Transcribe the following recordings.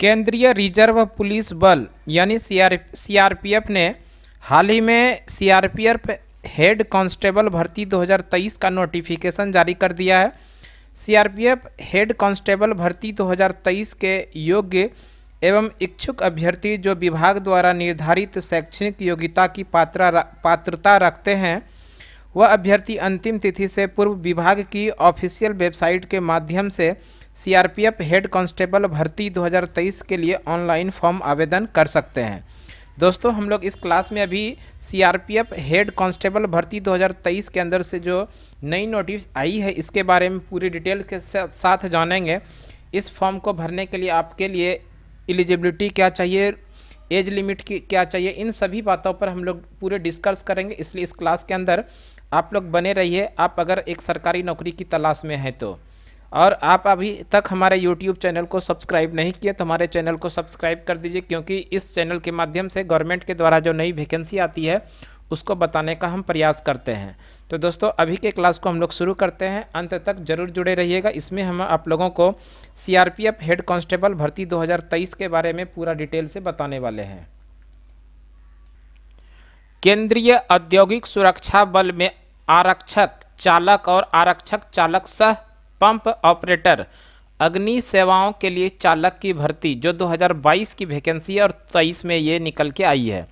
केंद्रीय reserve police बल यानी सीआरपीएफ ने हाल ही में सीआरपीएफ हेड कांस्टेबल भर्ती 2023 का नोटिफिकेशन जारी कर दिया है सीआरपीएफ हेड कांस्टेबल भर्ती 2023 के योग्य एवं इच्छुक अभ्यर्थी जो विभाग द्वारा निर्धारित शैक्षणिक योग्यता की पात्रा पात्रता रखते हैं वह अभ्यर्थी अंतिम तिथि से पूर्व विभाग की ऑफिशियल वेबसाइट के माध्यम से सीआरपीएफ हेड कांस्टेबल भर्ती 2023 के लिए ऑनलाइन फॉर्म आवेदन कर सकते हैं दोस्तों हम लोग इस क्लास में अभी सीआरपीएफ हेड कांस्टेबल भर्ती 2023 के अंदर से जो नई नोटिस आई है इसके बारे में पूरी डिटेल के साथ जानेंगे इस फॉर्म को भरने के लिए आपके लिए एलिजिबिलिटी क्या चाहिए एज लिमिट की क्या चाहिए इन सभी बातों पर हम लोग पूरे डिस्कस करेंगे इसलिए इस क्लास के अंदर आप लोग बने रहिए आप अगर एक सरकारी नौकरी की तलाश में हैं तो और आप अभी तक हमारे यूट्यूब चैनल को सब्सक्राइब नहीं किए तो हमारे चैनल को सब्सक्राइब कर दीजिए क्योंकि इस चैनल के माध्यम से गवर्नमेंट के द्वारा जो नई वैकेंसी आती है उसको बताने का हम प्रयास करते हैं तो दोस्तों अभी के क्लास को हम लोग शुरू करते हैं अंत तक जरूर जुड़े रहिएगा इसमें हम आप लोगों को सीआरपीएफ हेड कांस्टेबल भर्ती 2023 के बारे में पूरा डिटेल से बताने वाले हैं केंद्रीय औद्योगिक सुरक्षा बल में आरक्षक चालक और आरक्षक चालक सह पंप ऑपरेटर अग्नि सेवाओं के लिए चालक की भर्ती जो 2022 की वैकेंसी और 23 में ये निकल के आई है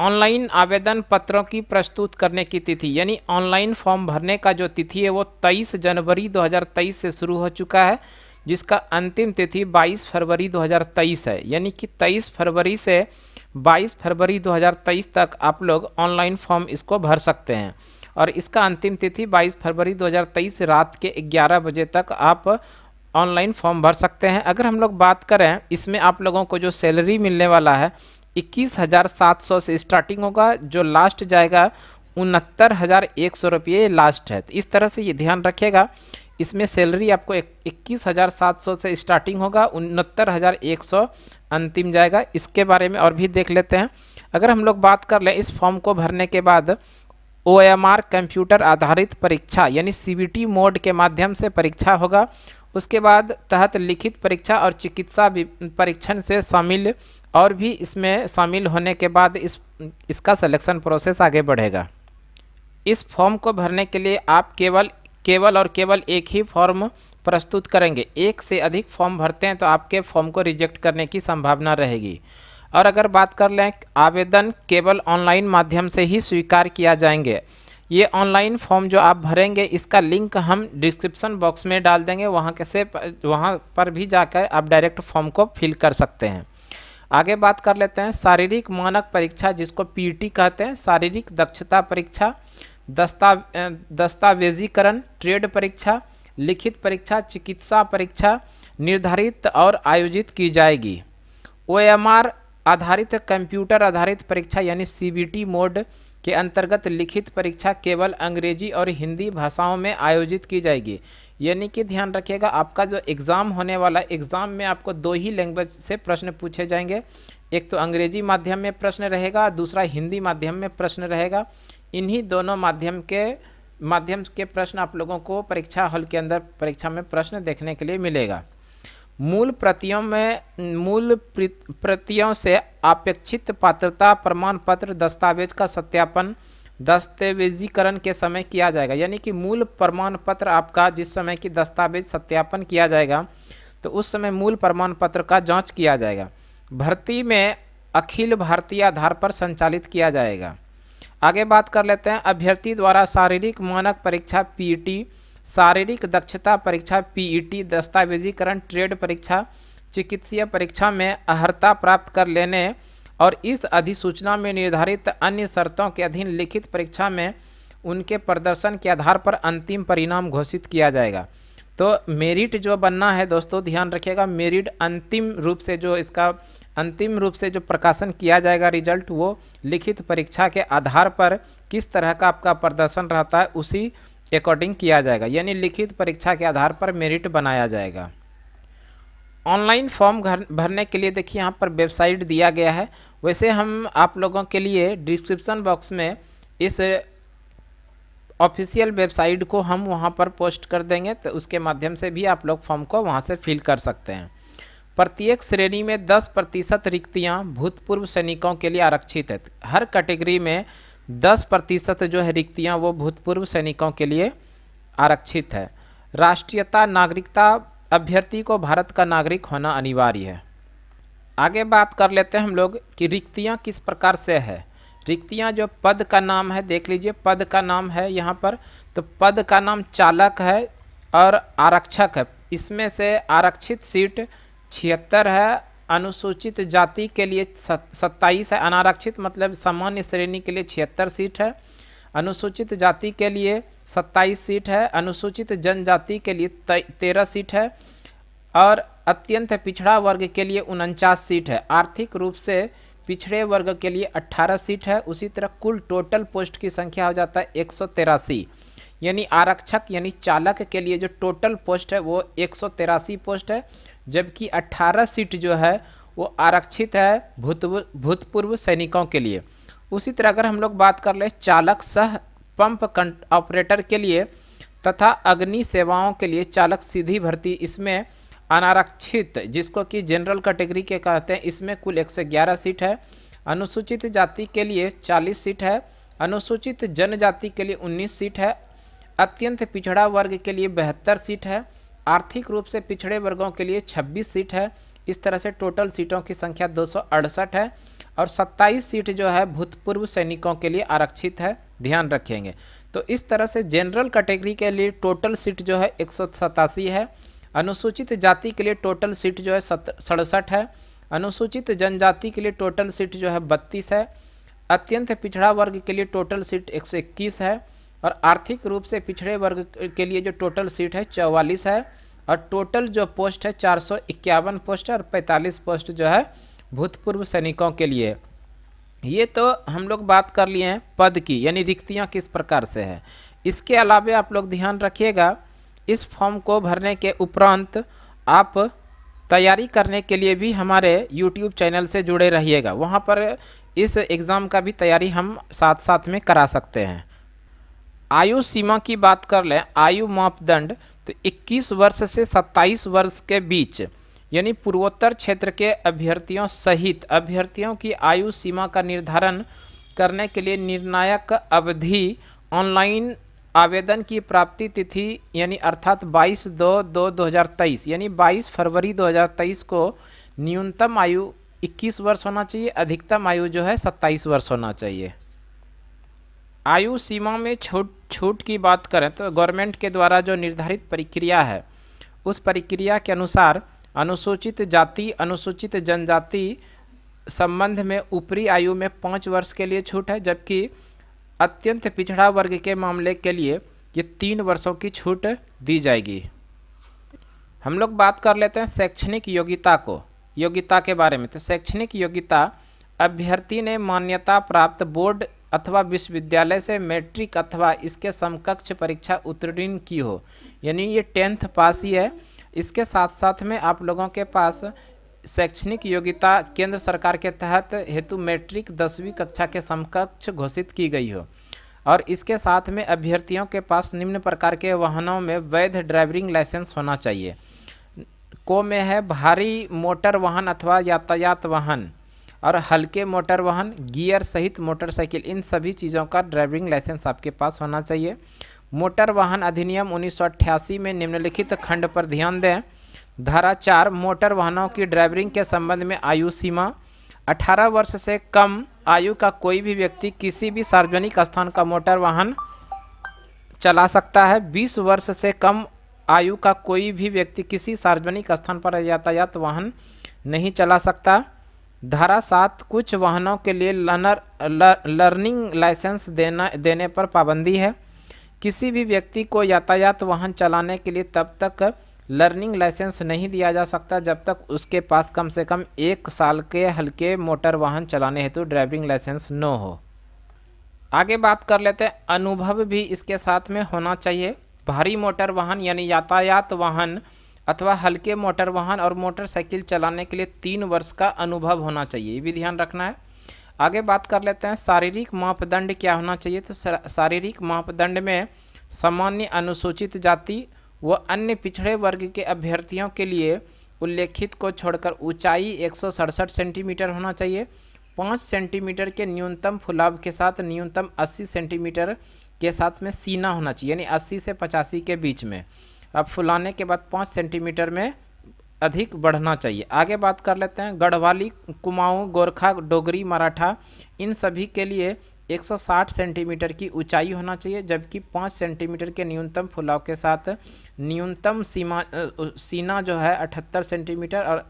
ऑनलाइन आवेदन पत्रों की प्रस्तुत करने की तिथि यानी ऑनलाइन फॉर्म भरने का जो तिथि है वो 23 जनवरी 2023 से शुरू हो चुका है जिसका अंतिम तिथि 22 फरवरी 2023 है यानी कि 23 फरवरी से 22 फरवरी 2023 तक आप लोग ऑनलाइन फॉर्म इसको भर सकते हैं और इसका अंतिम तिथि 22 फरवरी 2023 रात के 11 बजे तक आप ऑनलाइन फॉर्म भर सकते हैं अगर हम लोग बात करें इसमें आप लोगों को जो सैलरी मिलने वाला है इक्कीस हज़ार सात सौ से स्टार्टिंग होगा जो लास्ट जाएगा उनहत्तर हज़ार एक सौ रुपये लास्ट है तो इस तरह से ये ध्यान रखिएगा इसमें सैलरी आपको इक्कीस हज़ार सात सौ से स्टार्टिंग होगा उनहत्तर हज़ार एक सौ अंतिम जाएगा इसके बारे में और भी देख लेते हैं अगर हम लोग बात कर लें इस फॉर्म को भरने के बाद ओ एम आर कंप्यूटर आधारित परीक्षा यानी सी बी टी मोड के माध्यम से परीक्षा होगा उसके बाद तहत लिखित परीक्षा और चिकित्सा परीक्षण से शामिल और भी इसमें शामिल होने के बाद इस इसका सिलेक्शन प्रोसेस आगे बढ़ेगा इस फॉर्म को भरने के लिए आप केवल केवल और केवल एक ही फॉर्म प्रस्तुत करेंगे एक से अधिक फॉर्म भरते हैं तो आपके फॉर्म को रिजेक्ट करने की संभावना रहेगी और अगर बात कर लें आवेदन केवल ऑनलाइन माध्यम से ही स्वीकार किया जाएंगे ये ऑनलाइन फॉर्म जो आप भरेंगे इसका लिंक हम डिस्क्रिप्शन बॉक्स में डाल देंगे वहाँ कैसे वहाँ पर भी जाकर आप डायरेक्ट फॉर्म को फिल कर सकते हैं आगे बात कर लेते हैं शारीरिक मानक परीक्षा जिसको पी e कहते हैं शारीरिक दक्षता परीक्षा दस्ता दस्तावेजीकरण ट्रेड परीक्षा लिखित परीक्षा चिकित्सा परीक्षा निर्धारित और आयोजित की जाएगी ओ आधारित कंप्यूटर आधारित परीक्षा यानी सी मोड के अंतर्गत लिखित परीक्षा केवल अंग्रेजी और हिंदी भाषाओं में आयोजित की जाएगी यानी कि ध्यान रखिएगा आपका जो एग्ज़ाम होने वाला एग्ज़ाम में आपको दो ही लैंग्वेज से प्रश्न पूछे जाएंगे एक तो अंग्रेजी माध्यम में प्रश्न रहेगा दूसरा हिंदी माध्यम में प्रश्न रहेगा इन्हीं दोनों माध्यम के माध्यम के प्रश्न आप लोगों को परीक्षा हॉल के अंदर परीक्षा में प्रश्न देखने के लिए मिलेगा मूल प्रतियों में मूल प्रतियों से अपेक्षित पात्रता प्रमाण पत्र दस्तावेज का सत्यापन दस्तावेजीकरण के समय किया जाएगा यानी कि मूल प्रमाण पत्र आपका जिस समय की दस्तावेज सत्यापन किया जाएगा तो उस समय मूल प्रमाण पत्र का जांच किया जाएगा भर्ती में अखिल भारतीय आधार पर संचालित किया जाएगा आगे बात कर लेते हैं अभ्यर्थी द्वारा शारीरिक मानक परीक्षा पीटी शारीरिक दक्षता परीक्षा पीईटी e दस्तावेजीकरण ट्रेड परीक्षा चिकित्सीय परीक्षा में अर्ता प्राप्त कर लेने और इस अधिसूचना में निर्धारित अन्य शर्तों के अधीन लिखित परीक्षा में उनके प्रदर्शन के आधार पर अंतिम परिणाम घोषित किया जाएगा तो मेरिट जो बनना है दोस्तों ध्यान रखिएगा मेरिट अंतिम रूप से जो इसका अंतिम रूप से जो प्रकाशन किया जाएगा रिजल्ट वो लिखित परीक्षा के आधार पर किस तरह का आपका प्रदर्शन रहता है उसी अकॉर्डिंग किया जाएगा यानी लिखित परीक्षा के आधार पर मेरिट बनाया जाएगा ऑनलाइन फॉर्म भर भरने के लिए देखिए यहाँ पर वेबसाइट दिया गया है वैसे हम आप लोगों के लिए डिस्क्रिप्सन बॉक्स में इस ऑफिशियल वेबसाइट को हम वहाँ पर पोस्ट कर देंगे तो उसके माध्यम से भी आप लोग फॉर्म को वहाँ से फिल कर सकते हैं प्रत्येक श्रेणी में 10 प्रतिशत रिक्तियाँ भूतपूर्व सैनिकों के लिए आरक्षित है हर कैटेगरी में दस प्रतिशत जो है रिक्तियाँ वो भूतपूर्व सैनिकों के लिए आरक्षित है राष्ट्रीयता नागरिकता अभ्यर्थी को भारत का नागरिक होना अनिवार्य है आगे बात कर लेते हैं हम लोग कि रिक्तियाँ किस प्रकार से है रिक्तियाँ जो पद का नाम है देख लीजिए पद का नाम है यहाँ पर तो पद का नाम चालक है और आरक्षक है इसमें से आरक्षित सीट छिहत्तर है अनुसूचित जाति के लिए सत्ताईस है अनारक्षित मतलब सामान्य श्रेणी के लिए छिहत्तर सीट है अनुसूचित जाति के लिए सत्ताईस सीट है अनुसूचित जनजाति के लिए तेरह सीट है और अत्यंत पिछड़ा वर्ग के लिए उनचास सीट है आर्थिक रूप से पिछड़े वर्ग के लिए अट्ठारह सीट है उसी तरह कुल टोटल पोस्ट की संख्या हो जाता है एक यानी आरक्षक यानी चालक के लिए जो टोटल पोस्ट है वो एक पोस्ट है जबकि 18 सीट जो है वो आरक्षित है भूत भूतपूर्व सैनिकों के लिए उसी तरह अगर हम लोग बात कर ले चालक सह पंप ऑपरेटर के लिए तथा अग्नि सेवाओं के लिए चालक सीधी भर्ती इसमें अनारक्षित जिसको कि जनरल कैटेगरी के कहते हैं इसमें कुल 111 सीट है अनुसूचित जाति के लिए 40 सीट है अनुसूचित जनजाति के लिए 19 सीट है अत्यंत पिछड़ा वर्ग के लिए बहत्तर सीट है आर्थिक रूप से पिछड़े वर्गों के लिए 26 सीट है इस तरह से टोटल सीटों की संख्या दो है और 27 सीट जो है भूतपूर्व सैनिकों के लिए आरक्षित है ध्यान रखेंगे तो इस तरह से जनरल कैटेगरी के लिए टोटल सीट जो है एक है अनुसूचित जाति के लिए टोटल सीट जो है सड़सठ है अनुसूचित जनजाति के लिए टोटल सीट जो है बत्तीस है अत्यंत पिछड़ा वर्ग के लिए टोटल सीट एक है और आर्थिक रूप से पिछड़े वर्ग के लिए जो टोटल सीट है चौवालीस है और टोटल जो पोस्ट है चार पोस्ट है और पैंतालीस पोस्ट जो है भूतपूर्व सैनिकों के लिए ये तो हम लोग बात कर लिए हैं पद की यानी रिक्तियाँ किस प्रकार से हैं इसके अलावा आप लोग ध्यान रखिएगा इस फॉर्म को भरने के उपरांत आप तैयारी करने के लिए भी हमारे यूट्यूब चैनल से जुड़े रहिएगा वहाँ पर इस एग्ज़ाम का भी तैयारी हम साथ साथ में करा सकते हैं आयु सीमा की बात कर लें आयु मापदंड तो 21 वर्ष से 27 वर्ष के बीच यानी पूर्वोत्तर क्षेत्र के अभ्यर्थियों सहित अभ्यर्थियों की आयु सीमा का निर्धारण करने के लिए निर्णायक अवधि ऑनलाइन आवेदन की प्राप्ति तिथि यानी अर्थात 22 दो दो 2023 यानी 22 फरवरी 2023 को न्यूनतम आयु 21 वर्ष होना चाहिए अधिकतम आयु जो है 27 वर्ष होना चाहिए आयु सीमा में छूट छूट की बात करें तो गवर्नमेंट के द्वारा जो निर्धारित प्रक्रिया है उस प्रक्रिया के अनुसार अनुसूचित जाति अनुसूचित जनजाति संबंध में ऊपरी आयु में पाँच वर्ष के लिए छूट है जबकि अत्यंत पिछड़ा वर्ग के मामले के लिए ये तीन वर्षों की छूट दी जाएगी हम लोग बात कर लेते हैं शैक्षणिक योग्यता को योग्यता के बारे में तो शैक्षणिक योग्यता अभ्यर्थी ने मान्यता प्राप्त बोर्ड अथवा विश्वविद्यालय से मैट्रिक अथवा इसके समकक्ष परीक्षा उत्तीर्ण की हो यानी ये टेंथ पास ही है इसके साथ साथ में आप लोगों के पास शैक्षणिक योग्यता केंद्र सरकार के तहत हेतु मैट्रिक दसवीं कक्षा के समकक्ष घोषित की गई हो और इसके साथ में अभ्यर्थियों के पास निम्न प्रकार के वाहनों में वैध ड्राइविंग लाइसेंस होना चाहिए को में है भारी मोटर वाहन अथवा यातायात वाहन और हल्के मोटर वाहन गियर सहित मोटरसाइकिल इन सभी चीज़ों का ड्राइविंग लाइसेंस आपके पास होना चाहिए मोटर वाहन अधिनियम उन्नीस में निम्नलिखित खंड पर ध्यान दें धारा चार मोटर वाहनों की ड्राइविंग के संबंध में आयु सीमा 18 वर्ष से कम आयु का कोई भी व्यक्ति किसी भी सार्वजनिक स्थान का मोटर वाहन चला सकता है 20 वर्ष से कम आयु का कोई भी व्यक्ति किसी सार्वजनिक स्थान पर यातायात वाहन नहीं चला सकता धारा सात कुछ वाहनों के लिए लर्नर लर्निंग लाइसेंस देना देने पर पाबंदी है किसी भी व्यक्ति को यातायात वाहन चलाने के लिए तब तक लर्निंग लाइसेंस नहीं दिया जा सकता जब तक उसके पास कम से कम एक साल के हल्के मोटर वाहन चलाने हेतु ड्राइविंग लाइसेंस न हो आगे बात कर लेते हैं अनुभव भी इसके साथ में होना चाहिए भारी मोटर वाहन यानी यातायात वाहन अथवा हल्के मोटर वाहन और मोटरसाइकिल चलाने के लिए तीन वर्ष का अनुभव होना चाहिए ये भी ध्यान रखना है आगे बात कर लेते हैं शारीरिक मापदंड क्या होना चाहिए तो शारीरिक मापदंड में सामान्य अनुसूचित जाति व अन्य पिछड़े वर्ग के अभ्यर्थियों के लिए उल्लेखित को छोड़कर ऊंचाई एक सेंटीमीटर होना चाहिए पाँच सेंटीमीटर के न्यूनतम फुलाव के साथ न्यूनतम अस्सी सेंटीमीटर के साथ में सीना होना चाहिए यानी अस्सी से पचासी के बीच में अब फुलाने के बाद पाँच सेंटीमीटर में अधिक बढ़ना चाहिए आगे बात कर लेते हैं गढ़वाली कुमाऊँ गोरखा डोगरी मराठा इन सभी के लिए 160 सेंटीमीटर की ऊंचाई होना चाहिए जबकि 5 सेंटीमीटर के न्यूनतम फुलाव के साथ न्यूनतम सीमा सीना जो है 78 सेंटीमीटर और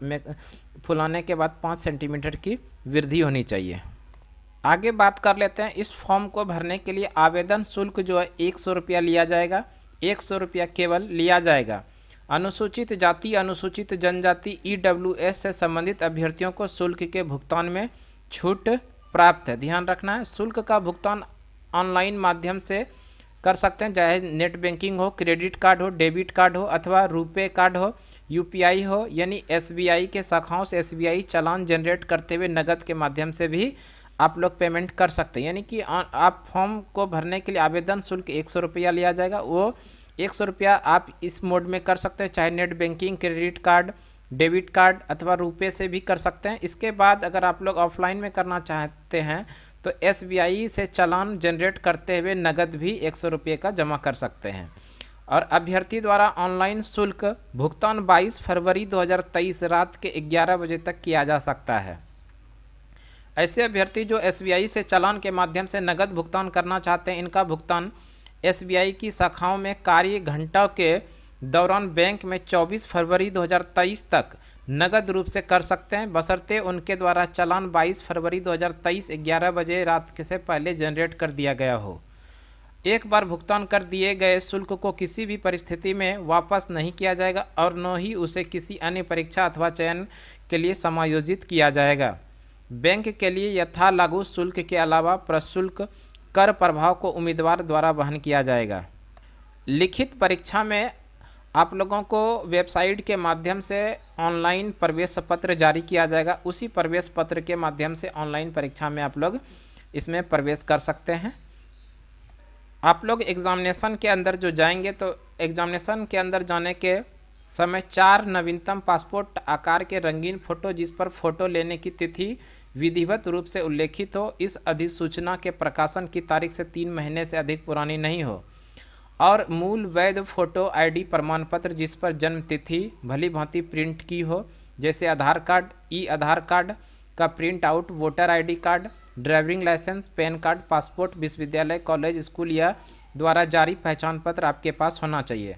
फुलाने के बाद 5 सेंटीमीटर की वृद्धि होनी चाहिए आगे बात कर लेते हैं इस फॉर्म को भरने के लिए आवेदन शुल्क जो है एक सौ रुपया लिया जाएगा एक सौ रुपया केवल लिया जाएगा अनुसूचित जाति अनुसूचित जनजाति ई e से संबंधित अभ्यर्थियों को शुल्क के भुगतान में छूट प्राप्त है ध्यान रखना है शुल्क का भुगतान ऑनलाइन माध्यम से कर सकते हैं चाहे नेट बैंकिंग हो क्रेडिट कार्ड हो डेबिट कार्ड हो अथवा रुपे कार्ड हो यूपीआई हो यानी एसबीआई के शाखाओं से एसबीआई चालान जनरेट करते हुए नगद के माध्यम से भी आप लोग पेमेंट कर सकते हैं यानी कि आप फॉर्म को भरने के लिए आवेदन शुल्क एक सौ रुपया लिया जाएगा वो एक सौ रुपया आप इस मोड में कर सकते हैं चाहे net banking credit card debit card अथवा रुपये से भी कर सकते हैं इसके बाद अगर आप लोग ऑफलाइन में करना चाहते हैं तो एस से चलान जनरेट करते हुए नगद भी एक सौ रुपये का जमा कर सकते हैं और अभ्यर्थी द्वारा ऑनलाइन शुल्क भुगतान 22 फरवरी 2023 रात के 11 बजे तक किया जा सकता है ऐसे अभ्यर्थी जो एसबीआई से चालान के माध्यम से नगद भुगतान करना चाहते हैं इनका भुगतान एसबीआई की शाखाओं में कार्य घंटा के दौरान बैंक में 24 फरवरी 2023 तक नगद रूप से कर सकते हैं बसरते उनके द्वारा चालान 22 फरवरी 2023 11 बजे रात के से पहले जनरेट कर दिया गया हो एक बार भुगतान कर दिए गए शुल्क को किसी भी परिस्थिति में वापस नहीं किया जाएगा और न ही उसे किसी अन्य परीक्षा अथवा चयन के लिए समायोजित किया जाएगा बैंक के लिए यथा लागू शुल्क के अलावा प्रशुल्क कर प्रभाव को उम्मीदवार द्वारा वहन किया जाएगा लिखित परीक्षा में आप लोगों को वेबसाइट के माध्यम से ऑनलाइन प्रवेश पत्र जारी किया जाएगा उसी प्रवेश पत्र के माध्यम से ऑनलाइन परीक्षा में आप लोग इसमें प्रवेश कर सकते हैं आप लोग एग्ज़ामिनेशन के अंदर जो जाएंगे तो एग्ज़ामिनेशन के अंदर जाने के समय चार नवीनतम पासपोर्ट आकार के रंगीन फ़ोटो जिस पर फ़ोटो लेने की तिथि विधिवत रूप से उल्लेखित हो इस अधिसूचना के प्रकाशन की तारीख से तीन महीने से अधिक पुरानी नहीं हो और मूल वैध फ़ोटो आईडी प्रमाण पत्र जिस पर जन्म तिथि भली भांति प्रिंट की हो जैसे Aadhaar card e Aadhaar card का print out voter ID card driving licence PAN card passport विश्वविद्यालय कॉलेज स्कूल या द्वारा जारी पहचान पत्र आपके पास होना चाहिए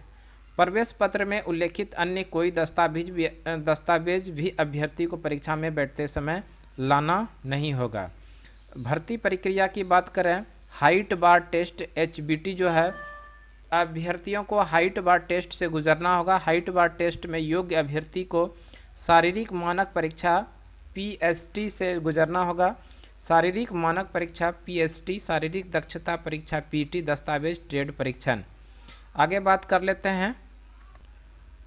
प्रवेश पत्र में उल्लेखित अन्य कोई दस्तावेज भी दस्तावेज भी अभ्यर्थी को परीक्षा में बैठते समय लाना नहीं होगा भर्ती प्रक्रिया की बात करें हाइट बार टेस्ट एच जो है अभ्यर्थियों को हाइट बार टेस्ट से गुजरना होगा हाइट बार टेस्ट में योग्य अभ्यर्थी को शारीरिक मानक परीक्षा पीएसटी से गुजरना होगा शारीरिक मानक परीक्षा पीएसटी शारीरिक दक्षता परीक्षा पीटी दस्तावेज ट्रेड परीक्षण आगे बात कर लेते हैं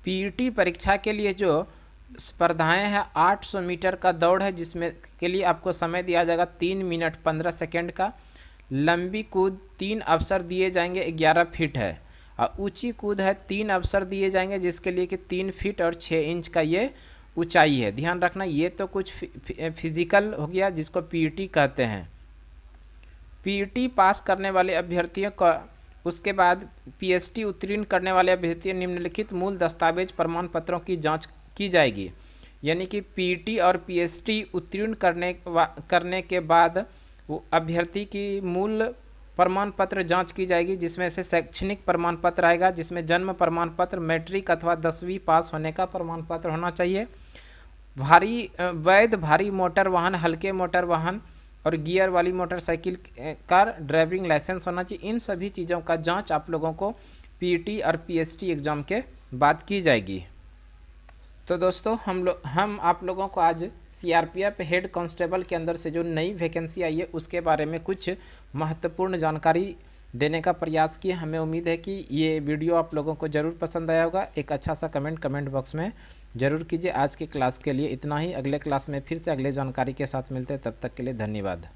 पीईटी परीक्षा के लिए जो स्पर्धाएं हैं 800 मीटर का दौड़ है जिसमें के लिए आपको समय दिया जाएगा तीन मिनट पंद्रह सेकेंड का लंबी कूद तीन अवसर दिए जाएंगे ग्यारह फीट है और ऊंची कूद है तीन अवसर दिए जाएंगे जिसके लिए कि तीन फीट और छः इंच का ये ऊंचाई है ध्यान रखना ये तो कुछ फिजिकल हो गया जिसको पीईटी कहते हैं पीईटी पास करने वाले अभ्यर्थियों का उसके बाद पीएचडी उत्तीर्ण करने वाले अभ्यर्थियों निम्नलिखित मूल दस्तावेज प्रमाण पत्रों की जाँच की जाएगी यानी कि पीटी और टी उत्तीर्ण करने करने के बाद वो अभ्यर्थी की मूल प्रमाण पत्र जांच की जाएगी जिसमें से शैक्षणिक प्रमाण पत्र आएगा जिसमें जन्म प्रमाण पत्र मैट्रिक अथवा दसवीं पास होने का प्रमाण पत्र होना चाहिए भारी वैध भारी मोटर वाहन हल्के मोटर वाहन और गियर वाली मोटरसाइकिल का ड्राइविंग लाइसेंस होना चाहिए इन सभी चीज़ों का जांच आप लोगों को पीटी और पीएसटी एग्ज़ाम के बाद की जाएगी तो दोस्तों हम लोग हम आप लोगों को आज सीआरपीएफ हेड कांस्टेबल के अंदर से जो नई वैकेंसी आई है उसके बारे में कुछ महत्वपूर्ण जानकारी देने का प्रयास किए हमें उम्मीद है कि ये वीडियो आप लोगों को ज़रूर पसंद आया होगा एक अच्छा सा कमेंट कमेंट बॉक्स में जरूर कीजिए आज की क्लास के लिए इतना ही अगले क्लास में फिर से अगले जानकारी के साथ मिलते हैं तब तक के लिए धन्यवाद